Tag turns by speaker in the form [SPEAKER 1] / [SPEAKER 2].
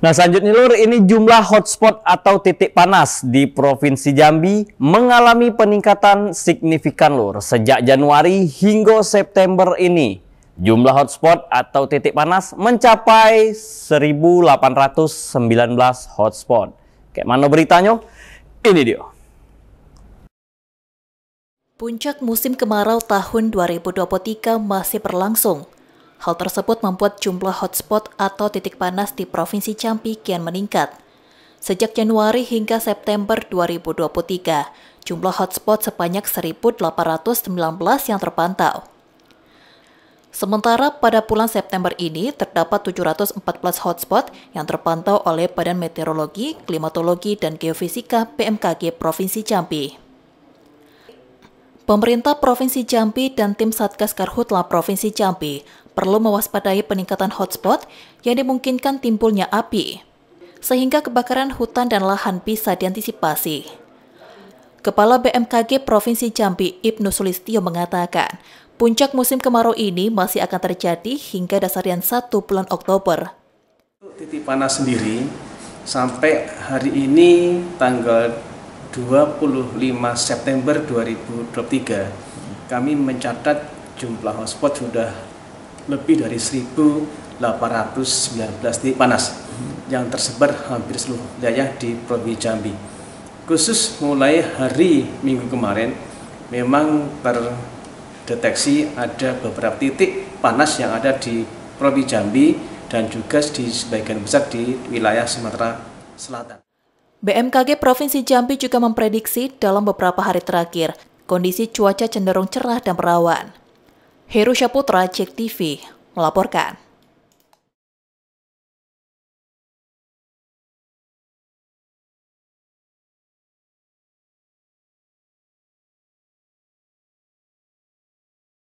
[SPEAKER 1] Nah selanjutnya lur ini jumlah hotspot atau titik panas di Provinsi Jambi mengalami peningkatan signifikan lur sejak Januari hingga September ini. Jumlah hotspot atau titik panas mencapai 1819 hotspot. Kayak mana beritanya? Ini dia.
[SPEAKER 2] Puncak musim kemarau tahun 2023 masih berlangsung. Hal tersebut membuat jumlah hotspot atau titik panas di Provinsi Campi kian meningkat. Sejak Januari hingga September 2023, jumlah hotspot sebanyak 1.819 yang terpantau. Sementara pada bulan September ini terdapat 714 hotspot yang terpantau oleh Badan Meteorologi, Klimatologi, dan Geofisika BMKG Provinsi Jambi. Pemerintah Provinsi Jambi dan tim Satgas Karhutla Provinsi Jambi perlu mewaspadai peningkatan hotspot yang dimungkinkan timbulnya api, sehingga kebakaran hutan dan lahan bisa diantisipasi. Kepala BMKG Provinsi Jambi Ibnu Sulistio mengatakan, puncak musim kemarau ini masih akan terjadi hingga dasarian 1 bulan Oktober.
[SPEAKER 3] Titik panas sendiri sampai hari ini tanggal 25 September 2023 kami mencatat jumlah hotspot sudah lebih dari 1.819 titik panas yang tersebar hampir seluruh wilayah di Provinsi Jambi. Khusus mulai hari Minggu kemarin memang terdeteksi ada beberapa titik panas yang ada di Provinsi Jambi dan juga di sebagian besar di wilayah Sumatera Selatan.
[SPEAKER 2] BMKG Provinsi Jambi juga memprediksi dalam beberapa hari terakhir kondisi cuaca cenderung cerah dan perawan. Heru Syaputra, Cek TV, melaporkan.